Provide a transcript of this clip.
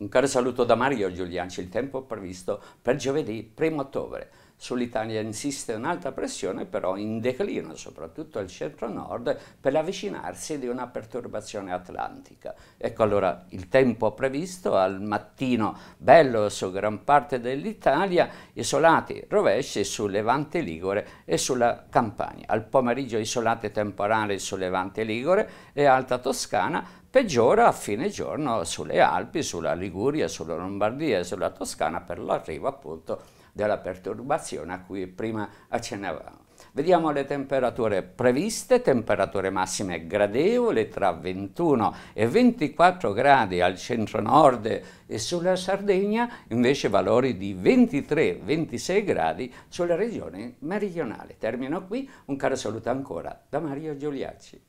Un caro saluto da Mario Giulianci, il tempo previsto per giovedì 1 ottobre. Sull'Italia insiste un'alta pressione, però in declino, soprattutto al centro-nord, per l'avvicinarsi di una perturbazione atlantica. Ecco allora il tempo previsto al mattino, bello su gran parte dell'Italia, isolati rovesci su Levante Ligure e sulla Campania. Al pomeriggio isolate temporali su Levante Ligure e Alta Toscana, peggiora a fine giorno sulle Alpi, sulla Liguria, sulla Lombardia e sulla Toscana per l'arrivo appunto della perturbazione a cui prima accennavamo. Vediamo le temperature previste, temperature massime gradevoli tra 21 e 24 gradi al centro-nord e sulla Sardegna, invece valori di 23-26 gradi sulle regioni meridionali. Termino qui, un caro saluto ancora da Mario Giuliacci.